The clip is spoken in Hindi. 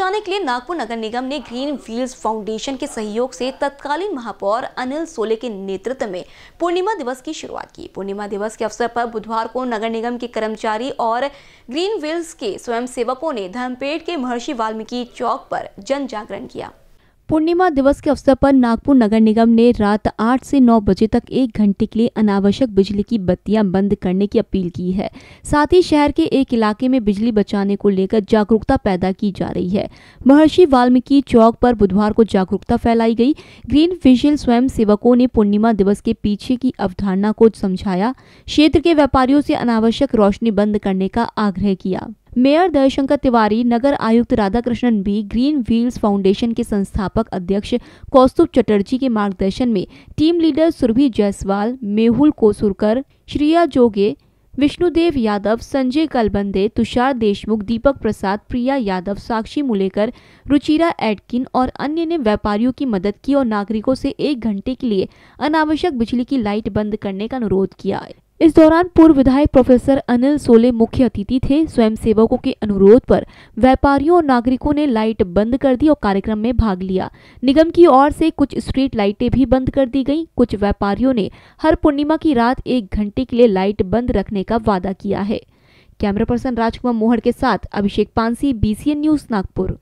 बचाने के लिए नागपुर नगर निगम ने ग्रीन व्हील्स फाउंडेशन के सहयोग से तत्कालीन महापौर अनिल सोले के नेतृत्व में पूर्णिमा दिवस की शुरुआत की पूर्णिमा दिवस के अवसर पर बुधवार को नगर निगम के कर्मचारी और ग्रीन व्हील्स के स्वयंसेवकों ने धर्मपेट के महर्षि वाल्मीकि चौक पर जन जागरण किया पूर्णिमा दिवस के अवसर पर नागपुर नगर निगम ने रात 8 से 9 बजे तक एक घंटे के लिए अनावश्यक बिजली की बत्तियां बंद करने की अपील की है साथ ही शहर के एक इलाके में बिजली बचाने को लेकर जागरूकता पैदा की जा रही है महर्षि वाल्मीकि चौक पर बुधवार को जागरूकता फैलाई गई ग्रीन फिशियल स्वयं सेवकों ने पूर्णिमा दिवस के पीछे की अवधारणा को समझाया क्षेत्र के व्यापारियों से अनावश्यक रोशनी बंद करने का आग्रह किया मेयर दयाशंकर तिवारी नगर आयुक्त राधाकृष्णन भी ग्रीन व्हील्स फाउंडेशन के संस्थापक अध्यक्ष कौस्तुभ चटर्जी के मार्गदर्शन में टीम लीडर सुरभि जायसवाल मेहुल कोसुरकर श्रिया जोगे विष्णुदेव यादव संजय कलबंदे तुषार देशमुख दीपक प्रसाद प्रिया यादव साक्षी मुलेकर रुचिरा एडकिन और अन्य ने व्यापारियों की मदद की और नागरिकों से एक घंटे के लिए अनावश्यक बिजली की लाइट बंद करने का अनुरोध किया इस दौरान पूर्व विधायक प्रोफेसर अनिल सोले मुख्य अतिथि थे स्वयं सेवकों के अनुरोध पर व्यापारियों और नागरिकों ने लाइट बंद कर दी और कार्यक्रम में भाग लिया निगम की ओर से कुछ स्ट्रीट लाइटें भी बंद कर दी गई कुछ व्यापारियों ने हर पूर्णिमा की रात एक घंटे के लिए लाइट बंद रखने का वादा किया है कैमरा पर्सन राजकुमार मोहर के साथ अभिषेक पांसी बी न्यूज नागपुर